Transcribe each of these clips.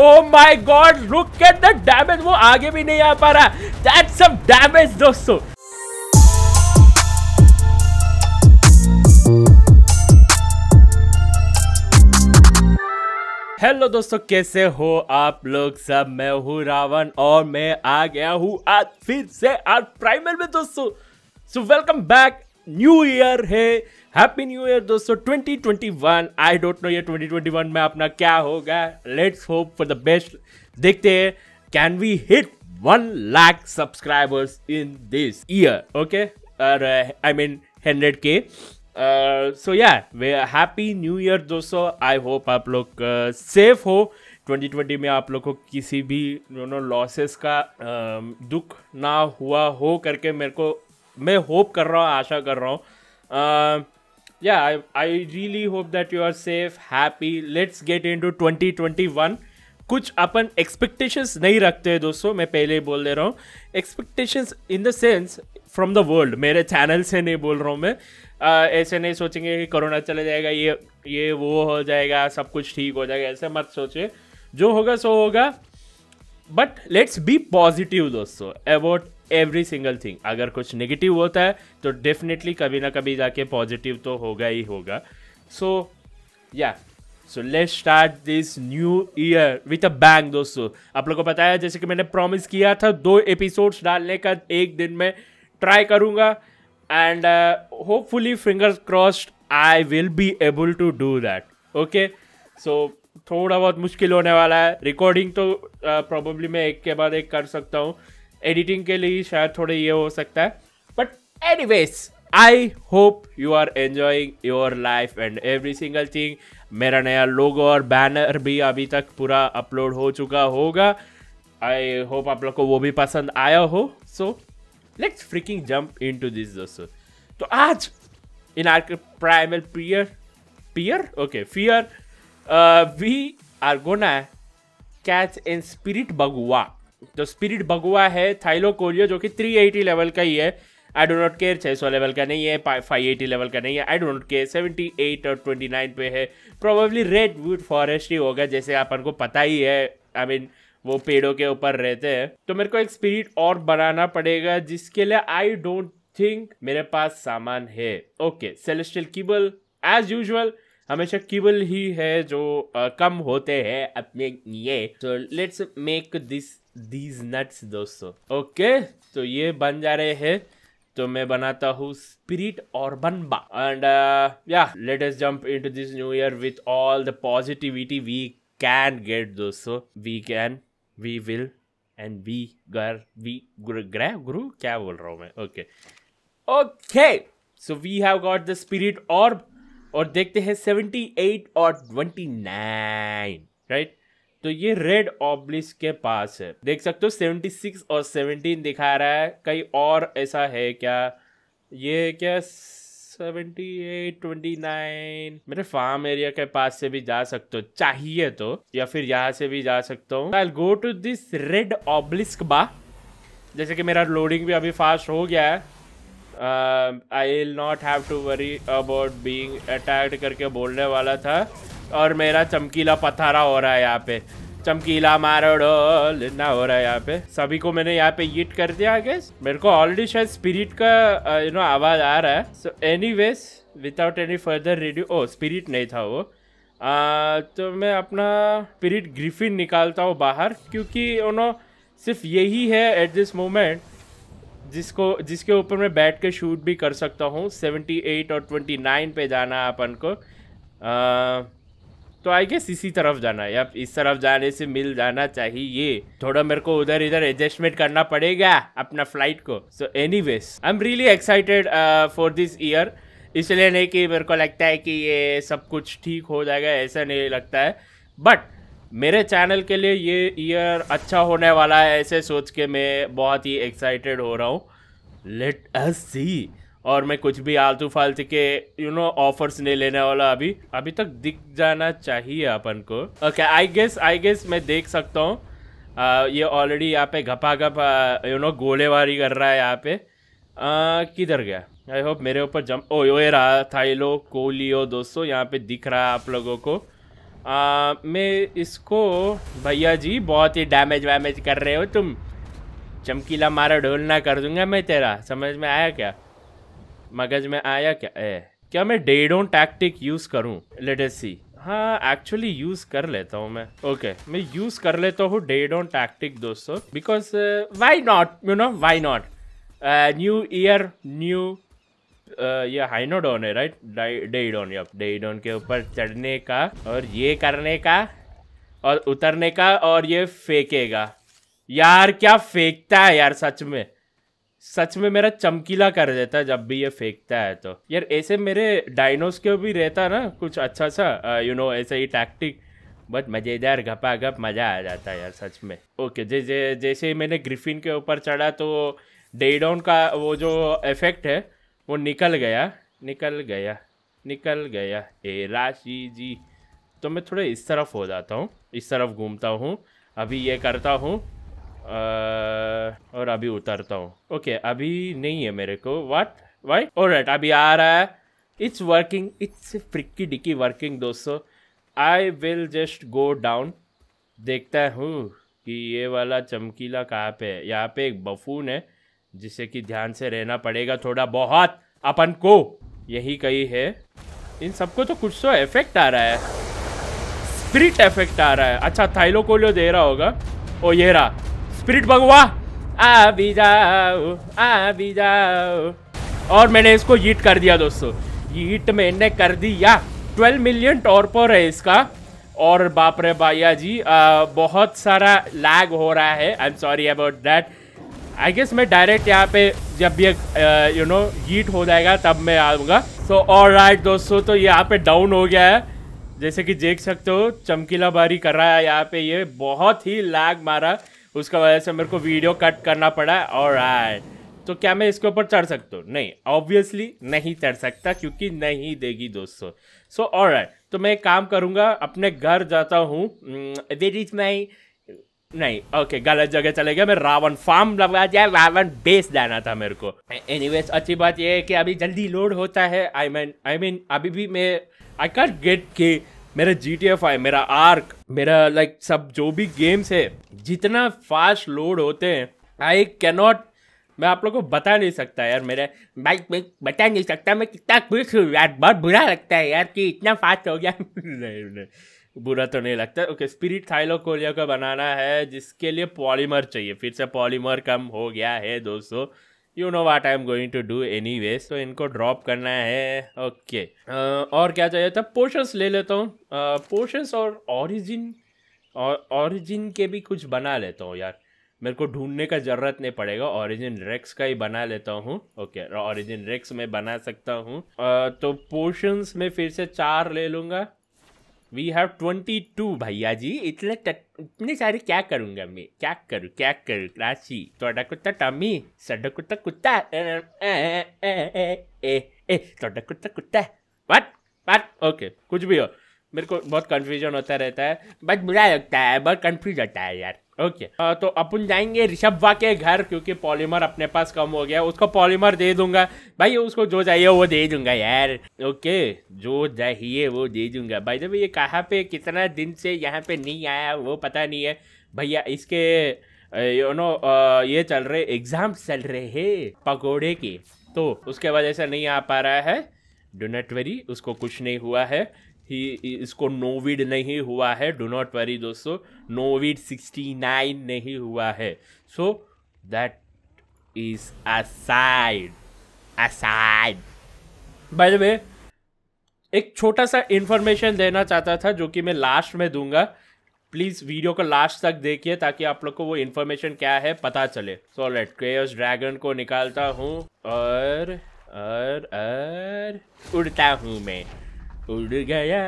O my god look at the damage वो आगे भी नहीं आ पा रहा दैट्स सम डैमेज दोस्तों हेलो दोस्तों कैसे हो आप लोग सब मैं हूँ रावण और मैं आ गया हूँ आज फिर से आज प्राइमर में दोस्तों so welcome back new year है हैप्पी न्यू ईयर दोस्तों 2021 आई डोंट नो ये 2021 में अपना क्या होगा let's hope for the best देखते हैं can we hit one lakh subscribers in this year okay और आई मीन हंड्रेड के सो या वे हैप्पी न्यू ईयर दोस्तों आई होप आप लोग सेफ uh, हो 2020 में आप लोग को किसी भी यू नो लॉसेस का um, दुख ना हुआ हो करके मेरे को मैं होप कर रहा हूँ आशा कर रहा हूँ uh, yeah, I, I really hope that you are safe, happy. Let's get into 2021. कुछ अपन एक्सपेक्टेशंस नहीं रखते हैं दोस्तों मैं पहले ही बोल दे रहा हूँ expectations in the sense from the world मेरे चैनल से नहीं बोल रहा हूँ मैं आ, ऐसे नहीं सोचेंगे कि कोरोना चला जाएगा ये ये वो हो जाएगा सब कुछ ठीक हो जाएगा ऐसे मत सोचे जो होगा सो होगा बट लेट्स बी पॉजिटिव दोस्तों अबाउट एवरी सिंगल थिंग अगर कुछ नेगेटिव होता है तो डेफिनेटली कभी ना कभी जाके पॉजिटिव तो होगा ही होगा सो या so let's start this new year with a bang दोस्तों आप लोगों को पता है जैसे कि मैंने प्रॉमिस किया था दो एपिसोड्स डालने का एक दिन में ट्राई करूँगा and hopefully fingers crossed I will be able to do that okay so थोड़ा बहुत मुश्किल होने वाला है रिकॉर्डिंग तो प्रॉब्लली uh, मैं एक के बाद एक कर सकता हूँ एडिटिंग के लिए शायद थोड़े ये हो सकता है but anyways I hope you are enjoying your life and every single thing मेरा नया लोगो और बैनर भी अभी तक पूरा अपलोड हो चुका होगा आई होप आप लोग को वो भी पसंद आया हो so let's freaking jump in to this दोस्तों तो आज in our primal fear fear okay fear we are gonna catch and spirit बगुआ जो स्पिरिट बगुआ है थाइलो कोरियो जो कि 380 लेवल का ही है I do not care 600 level का नहीं है 580 लेवल का नहीं है आई डो नॉट केयर 78 और 29 पे है प्रोबेबली रेड वुड फॉरेस्ट ही होगा जैसे अपन को पता ही है आई I मीन mean, वो पेड़ों के ऊपर रहते हैं तो मेरे को एक स्पिरिट और बनाना पड़ेगा जिसके लिए आई डोंट थिंक मेरे पास सामान है okay celestial kibble as usual हमेशा कीबल ही है जो आ, कम होते हैं अपने ये तो let's make this these nuts दोस्तों ओके तो ये बन जा रहे हैं तो मैं बनाता हूँ स्पिरिट और बनबा एंड या let in to into this new year with all the positivity we can get दोस्तों we can we will and we गर वी गुरु ग्रह गुरु क्या बोल रहा हूँ मैं okay okay so we have got the spirit और देखते हैं सेवेंटी एट और ट्वेंटी नाइन राइट तो ये रेड ऑब्लिस के पास है देख सकते हो 76 और 17 दिखा रहा है कई और ऐसा है क्या ये क्या 78, 29 मेरे फार्म एरिया के पास से भी जा सकते हो चाहिए तो या फिर यहाँ से भी जा सकता हूँ I go to this red obelisk बा जैसे कि मेरा लोडिंग भी अभी फास्ट हो गया है I will not have to worry about being attacked करके बोलने वाला था और मेरा चमकीला पथारा हो रहा है यहाँ पे चमकीला मारो डोल ना हो रहा है यहाँ पे सभी को मैंने यहाँ पे ईट कर दिया आगे गेस मेरे को ऑलरेडी शायद स्पिरिट का यू नो आवाज आ रहा है so anyways without any further ado ओ स्पिरिट नहीं था वो आ, uh, तो मैं अपना स्पिरिट ग्रिफिन निकालता हूँ बाहर क्योंकि यू नो सिर्फ यही है एट दिस मोमेंट जिसको जिसके ऊपर मैं बैठ के शूट भी कर सकता हूँ एट और नाइन पे जाना अपन को आ, uh, तो आई गेस इसी तरफ जाना है अब इस तरफ जाने से मिल जाना चाहिए थोड़ा मेरे को उधर इधर एडजस्टमेंट करना पड़ेगा अपना फ्लाइट को so anyways I am really excited for this year इसलिए नहीं कि मेरे को लगता है कि ये सब कुछ ठीक हो जाएगा ऐसा नहीं लगता है बट मेरे चैनल के लिए ये ईयर अच्छा होने वाला है ऐसे सोच के मैं बहुत ही एक्साइटेड हो रहा हूँ लेट अस सी और मैं कुछ भी आलतू फालतू के यू नो ऑफर्स नहीं लेने वाला अभी अभी तक दिख जाना चाहिए अपन को okay I guess I guess मैं देख सकता हूँ ये ऑलरेडी यहाँ पे घपा घप यू नो गोलेबारी कर रहा है यहाँ पे किधर गया आई होप मेरे ऊपर जम ओ ये रहा थाइलो हो दोस्तों यहाँ पे दिख रहा है आप लोगों को आ, मैं इसको भैया जी बहुत ही डैमेज वैमेज कर रहे हो तुम चमकीला मारा ढोलना कर दूंगा मैं तेरा समझ में आया क्या मगज में आया क्या ए क्या मैं डेडोन टैक्टिक यूज करूँ लेटेस्ट सी हाँ एक्चुअली यूज कर लेता हूँ मैं ओके okay, मैं यूज कर लेता हूँ डेड ऑन टैक्टिक दोस्तों because why not you know why not new year new ये हाइनोडोन है राइट डेडोन या ऑन के ऊपर चढ़ने का और ये करने का और उतरने का और ये फेंकेगा यार क्या फेंकता है यार सच में सच में मेरा चमकीला कर देता है जब भी ये फेंकता है तो यार ऐसे मेरे डायनोस के भी रहता ना कुछ अच्छा सा यू नो ऐसे ही टैक्टिक बहुत मज़ेदार घपा घप मज़ा आ जाता है यार सच में ओके जैसे जैसे मैंने ग्रिफिन के ऊपर चढ़ा तो डेडाउन का वो जो इफेक्ट है वो निकल गया निकल गया निकल गया ए राशि जी तो मैं थोड़ा इस तरफ हो जाता हूँ इस तरफ घूमता हूँ अभी ये करता हूँ Uh, और अभी उतरता हूँ ओके okay, अभी नहीं है मेरे को वाट वाई और राइट अभी आ रहा है इट्स वर्किंग इट्स फ्रिक्की डिक्की वर्किंग दोस्तों I will just go down देखता हूँ कि ये वाला चमकीला कहाँ पे है यहाँ पे एक बफून है जिसे कि ध्यान से रहना पड़ेगा थोड़ा बहुत अपन को यही कही है इन सबको तो कुछ तो इफेक्ट आ रहा है स्प्रिट इफेक्ट आ रहा है अच्छा थाइलोकोलियो दे रहा होगा ओ ये रहा स्पिरिट भगवा आ भी जाओ आ भी जाओ और मैंने इसको यीट कर दिया दोस्तों यीट मैंने कर दिया 12 मिलियन टॉर्पर है इसका और बाप रे भैया जी आ, बहुत सारा लैग हो रहा है I am sorry about that I guess मैं डायरेक्ट यहाँ पे जब भी यू नो हीट हो जाएगा तब मैं आऊँगा सो और राइट दोस्तों तो यहाँ पे डाउन हो गया है जैसे कि देख सकते हो चमकीला बारी कर रहा है यहाँ पे ये बहुत ही लैग मारा उसका वजह से मेरे को वीडियो कट करना पड़ा और आए तो क्या मैं इसके ऊपर चढ़ सकता हूँ नहीं ऑब्वियसली नहीं चढ़ सकता क्योंकि नहीं देगी दोस्तों सो और तो मैं एक काम करूँगा अपने घर जाता हूँ देर इज माई नहीं ओके गलत जगह चले गया मैं रावण फार्म लगा दिया रावण बेस जाना था मेरे को एनी अच्छी बात यह है कि अभी जल्दी लोड होता है आई मीन आई मीन अभी भी मैं आई कैट गेट के मेरा जी टी एफ आई मेरा आर्क मेरा लाइक like, सब जो भी गेम्स है जितना फास्ट लोड होते हैं आई कैनॉट मैं आप लोग को बता नहीं सकता यार मेरे बाइक में बता नहीं सकता मैं कितना खुश हूँ यार बहुत बुरा लगता है यार कि इतना फास्ट हो गया नहीं नहीं बुरा तो नहीं लगता ओके स्पिरिट कोरिया का बनाना है जिसके लिए पॉलीमर चाहिए फिर से पॉलीमर कम हो गया है दोस्तों you know what I am going to do anyways तो इनको ड्रॉप करना है ओके okay. uh, और क्या चाहिए था पोर्शंस ले लेता हूँ पोर्शंस और ऑरिजिन ऑरिजिन के भी कुछ बना लेता हूँ यार मेरे को ढूंढने का ज़रूरत नहीं पड़ेगा ओरिजिन रेक्स का ही बना लेता हूँ ओके ओरिजिन रेक्स में बना सकता हूँ तो पोर्शंस में फिर से चार ले लूँगा वी हैव ट्वेंटी टू भैया जी इतने इतने सारे क्या करूँगा मैं क्या करूँ क्या करूँ राशि तोड़ा कुत्ता टमी सडा कुत्ता कुत्ता तोड़ा कुत्ता कुत्ता बट बट ओके कुछ भी हो मेरे को बहुत कन्फ्यूजन होता रहता है बट बुरा लगता है बहुत कन्फ्यूज होता है यार ओके okay. Uh, तो अपन जाएंगे ऋषभ वा के घर क्योंकि पॉलीमर अपने पास कम हो गया उसको पॉलीमर दे दूंगा भाई उसको जो चाहिए वो दे दूंगा यार ओके okay. जो चाहिए वो दे दूंगा भाई जब ये कहाँ पे कितना दिन से यहाँ पे नहीं आया वो पता नहीं है भैया इसके यू uh, नो uh, ये चल रहे एग्जाम चल रहे हैं पकौड़े के तो उसके वजह से नहीं आ पा रहा है डो वेरी उसको कुछ नहीं हुआ है ही इसको नोविड नहीं हुआ है डो नॉट वरी दोस्तों नोविड सिक्सटी नाइन नहीं हुआ है so that is aside aside by the way एक छोटा सा इन्फॉर्मेशन देना चाहता था जो कि मैं लास्ट में दूंगा प्लीज़ वीडियो को लास्ट तक देखिए ताकि आप लोग को वो इन्फॉर्मेशन क्या है पता चले सो लेट क्रेयस ड्रैगन को निकालता हूँ और और और उड़ता हूँ मैं उड़ गया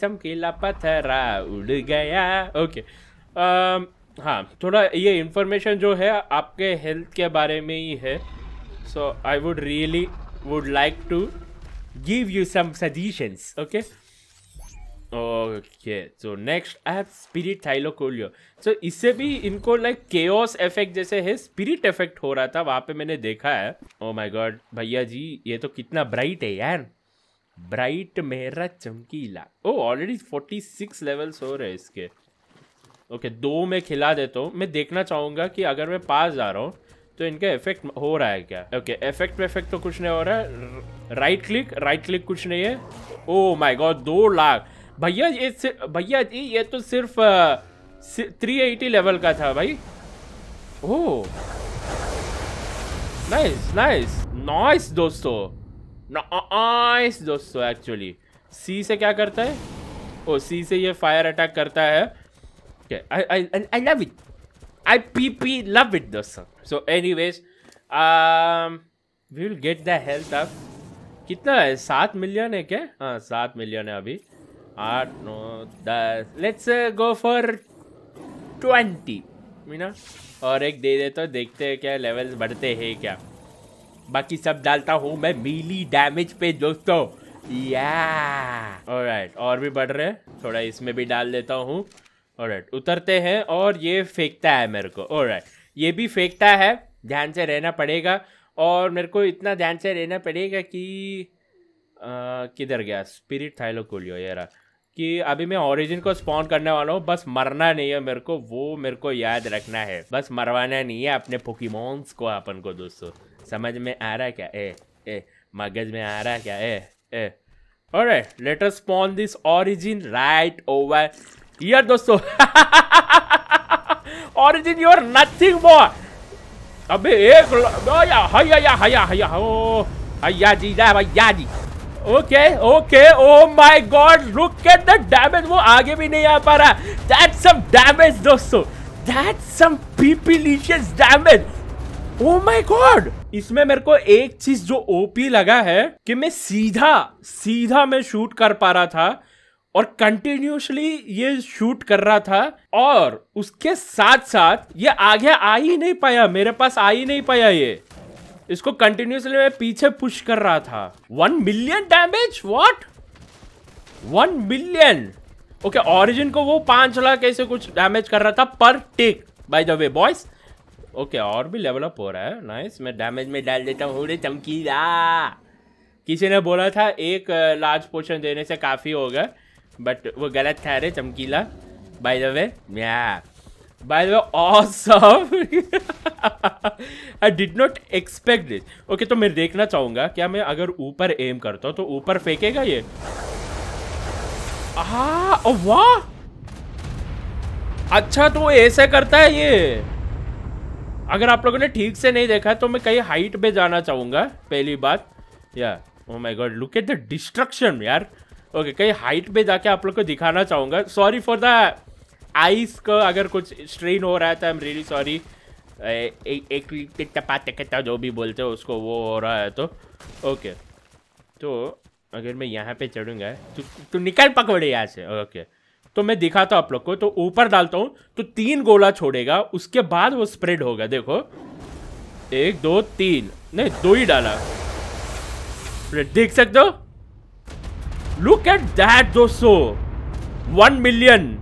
चमकीला पथरा उड़ गया ओके um, हाँ थोड़ा ये इन्फॉर्मेशन जो है आपके हेल्थ के बारे में ही है so I would really would like to give you some suggestions okay okay so next I have spirit थाइलोकोलियो सो इससे भी इनको लाइक केओस इफेक्ट जैसे है स्पिरिट इफेक्ट हो रहा था वहाँ पे मैंने देखा है ओ माय गॉड भैया जी ये तो कितना ब्राइट है यार ब्राइट मेरा चमकीला ओ ऑलरेडी फोर्टी सिक्स लेवल्स हो रहे हैं इसके ओके दो में खिला देता हूँ मैं देखना चाहूँगा कि अगर मैं पास जा रहा हूँ तो इनका इफेक्ट हो रहा है क्या ओके इफेक्ट वेफेक्ट तो कुछ नहीं हो रहा है राइट क्लिक राइट क्लिक कुछ नहीं है ओ माय गॉड दो लाख भैया ये भैया जी ये तो सिर्फ थ्री एटी लेवल का था भाई ओह नाइस नाइस नाइस दोस्तों नाइस दोस्तों एक्चुअली सी से क्या करता है ओ सी से ये फायर अटैक करता है आई लव इट आई पी पी लव इट दोस्तों so anyways we will get the health up कितना है सात मिलियन है क्या हाँ सात मिलियन है अभी आठ नौ दस लेट्स गो फॉर ट्वेंटी मीना और एक दे देता तो देखते हैं क्या लेवल्स बढ़ते हैं क्या बाकी सब डालता हूँ मैं मीली डैमेज पे दोस्तों या ऑलराइट और भी बढ़ रहे हैं थोड़ा इसमें भी डाल देता हूँ ऑलराइट उतरते हैं और ये फेंकता है मेरे को ऑलराइट ये भी फेंकता है ध्यान से रहना पड़ेगा और मेरे को इतना ध्यान से रहना पड़ेगा कि किधर गया स्पिरिट कोलियो यारा कि अभी मैं ओरिजिन को स्पॉन करने वाला हूँ बस मरना नहीं है मेरे को वो मेरे को याद रखना है बस मरवाना नहीं है अपने पोकीमोन्स को अपन को दोस्तों समझ में आ रहा है क्या ए ए मगज में आ रहा है क्या ए ए अरे later spawn this origin right over यार दोस्तों ओरिजिन योर नथिंग बॉय अबे एक या हया या हया हया ओ हया जी जा भैया जी okay okay oh my god look at the damage वो आगे भी नहीं आ पा रहा दैट्स सम डैमेज दोस्तों दैट्स सम पीपीलिशियस डैमेज ओ माय गॉड इसमें मेरे को एक चीज जो ओपी लगा है कि मैं सीधा सीधा मैं शूट कर पा रहा था और कंटिन्यूसली ये शूट कर रहा था और उसके साथ साथ ये आगे आ ही नहीं पाया मेरे पास आ ही नहीं पाया ये इसको कंटिन्यूसली मैं पीछे पुश कर रहा था one million damage what one million okay origin को वो पांच लाख ऐसे कुछ डैमेज कर रहा था पर take by the way boys okay और भी लेवल अप हो रहा है नाइस मैं डैमेज में डाल देता हूँ चमकीला किसी ने बोला था एक लार्ज uh, पोर्शन देने से काफ़ी होगा बट वो गलत था रे चमकीला बाय द वे या By the way, awesome! I did not okay तो मैं देखना चाहूँगा क्या मैं अगर ऊपर एम करता हूँ तो ऊपर फेंकेगा ये वाह अच्छा तो ऐसे करता है ये अगर आप लोगों ने ठीक से नहीं देखा तो मैं कहीं हाइट पे जाना चाहूँगा पहली बात या oh my god look at the destruction यार ओके okay, कहीं हाइट पे जाके आप लोग को दिखाना चाहूँगा सॉरी फॉर द आइस का अगर कुछ स्ट्रेन हो रहा तो आई एम रियली सॉरी एक टपा टकता जो भी बोलते हो उसको वो हो रहा है तो ओके okay. तो अगर मैं यहाँ पे चढ़ूंगा तो, निकल पकवड़े यहाँ से ओके okay. तो मैं दिखाता हूँ आप लोग को तो ऊपर डालता हूँ तो तीन गोला छोड़ेगा उसके बाद वो स्प्रेड होगा देखो एक दो तीन नहीं दो ही डाला देख सकते हो लुक एट दैट दो सो वन मिलियन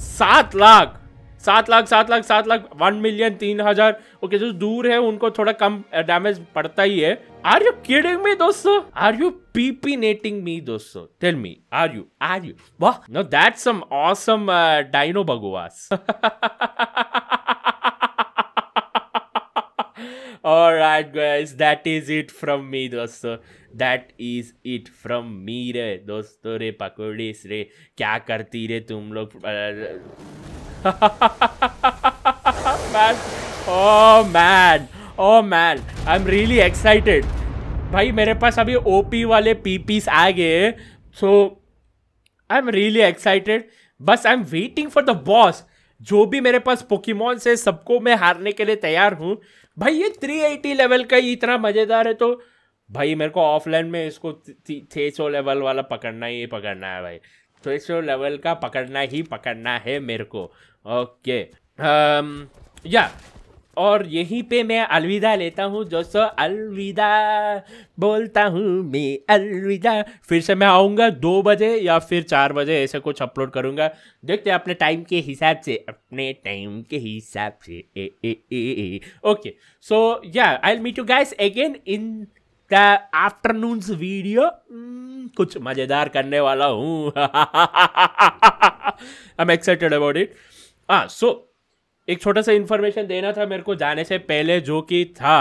सात लाख सात लाख सात लाख सात लाख वन मिलियन तीन हजार ओके जो दूर है उनको थोड़ा कम डैमेज uh, पड़ता ही है Are you kidding me, dosto? Are you peepinating me, dosto? Tell me, are you? Are you? Wow, now that's some awesome uh, dino baguas. Alright guys, that is it from me दोस्तों that is it from me रे दोस्तों रे पकौड़ीस रे क्या करती रे तुम Oh man! Oh man oh man I am really excited भाई मेरे पास अभी ओपी वाले पीपीस आ गए so I am really excited बस I am waiting for the boss जो भी मेरे पास पोकीमोन से सबको मैं हारने के लिए तैयार हूँ भाई ये 380 लेवल का ही इतना मज़ेदार है तो भाई मेरे को ऑफलाइन में इसको छः सौ लेवल वाला पकड़ना ही पकड़ना है भाई छः सौ लेवल का पकड़ना ही पकड़ना है मेरे को ओके या um, और यहीं पे मैं अलविदा लेता हूँ जो सो अलविदा बोलता हूँ मैं अलविदा फिर से मैं आऊँगा दो बजे या फिर चार बजे ऐसे कुछ अपलोड करूँगा देखते हैं अपने टाइम के हिसाब से अपने टाइम के हिसाब से ए ए ए ए okay so yeah I meet you guys again in the afternoons video कुछ मज़ेदार करने वाला हूँ I am excited about it हाँ सो एक छोटा सा इन्फॉर्मेशन देना था मेरे को जाने से पहले जो कि था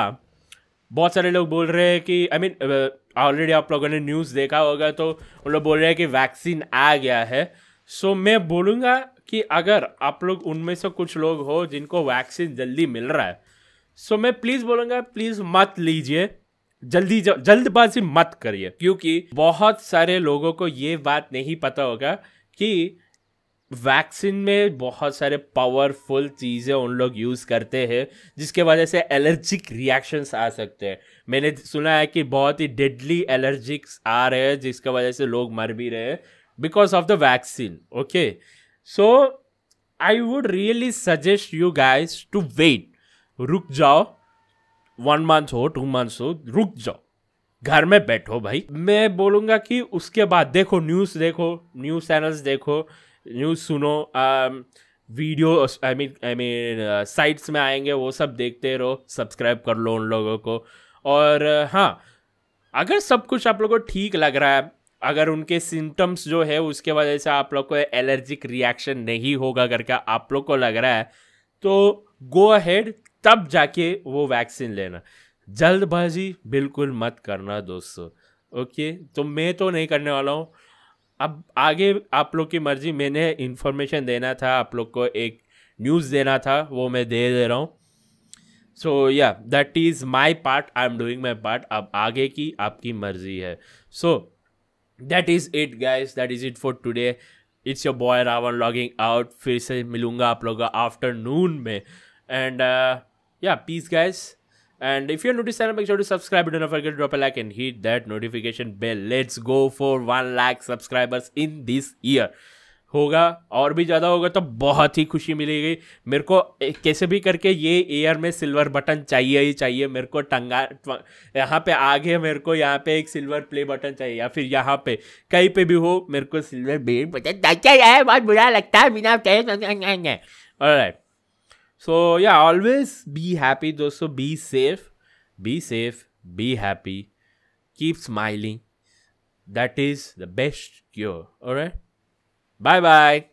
बहुत सारे लोग बोल रहे हैं कि आई मीन ऑलरेडी आप लोगों ने न्यूज़ देखा होगा तो उन लोग बोल रहे हैं कि वैक्सीन आ गया है सो so, मैं बोलूँगा कि अगर आप लोग उनमें से कुछ लोग हो जिनको वैक्सीन जल्दी मिल रहा है सो so, मैं प्लीज़ बोलूँगा प्लीज़ मत लीजिए जल्दी जल्दबाजी मत करिए क्योंकि बहुत सारे लोगों को ये बात नहीं पता होगा कि वैक्सीन में बहुत सारे पावरफुल चीज़ें उन लोग यूज़ करते हैं जिसके वजह से एलर्जिक रिएक्शंस आ सकते हैं मैंने सुना है कि बहुत ही डेडली एलर्जिक्स आ रहे हैं जिसके वजह से लोग मर भी रहे हैं because of the vaccine okay so I would really suggest you guys to wait रुक जाओ वन मंथ हो टू मंथ्स हो रुक जाओ घर में बैठो भाई मैं बोलूँगा कि उसके बाद देखो न्यूज़ देखो न्यूज़ चैनल्स देखो न्यूज़ सुनो um, video I mean I mean sites में आएंगे वो सब देखते रहो सब्सक्राइब कर लो उन लोगों को और uh, हाँ अगर सब कुछ आप लोगों को ठीक लग रहा है अगर उनके सिम्टम्स जो है उसके वजह से आप लोग को एलर्जिक रिएक्शन नहीं होगा अगर क्या आप लोग को लग रहा है तो गो अहेड तब जाके वो वैक्सीन लेना जल्दबाजी बिल्कुल मत करना दोस्तों ओके तो मैं तो नहीं करने वाला हूँ अब आगे आप लोग की मर्जी मैंने इन्फॉर्मेशन देना था आप लोग को एक न्यूज़ देना था वो मैं दे दे रहा हूँ so yeah that is my part I am doing my part अब आगे की आपकी मर्जी है so that is it guys that is it for today it's your boy Ravan logging out फिर से मिलूँगा आप लोग आफ्टरनून में and yeah peace guys And if you're new to channel, make sure to subscribe don't forget to drop a like and hit that notification bell. Let's go for 1 lakh subscribers in this year. होगा और भी ज़्यादा होगा तो बहुत ही खुशी मिलेगी मेरे को कैसे भी करके ये एयर में सिल्वर बटन चाहिए ही चाहिए मेरे को टंगा यहाँ पे आगे मेरे को यहाँ पे एक सिल्वर प्ले बटन चाहिए या फिर यहाँ पे कहीं पे भी हो मेरे को सिल्वर बटन चाहिए बहुत बुरा लगता है बिना So yeah, always be happy. So be safe, be safe, be happy. Keep smiling. That is the best cure. All right. Bye bye.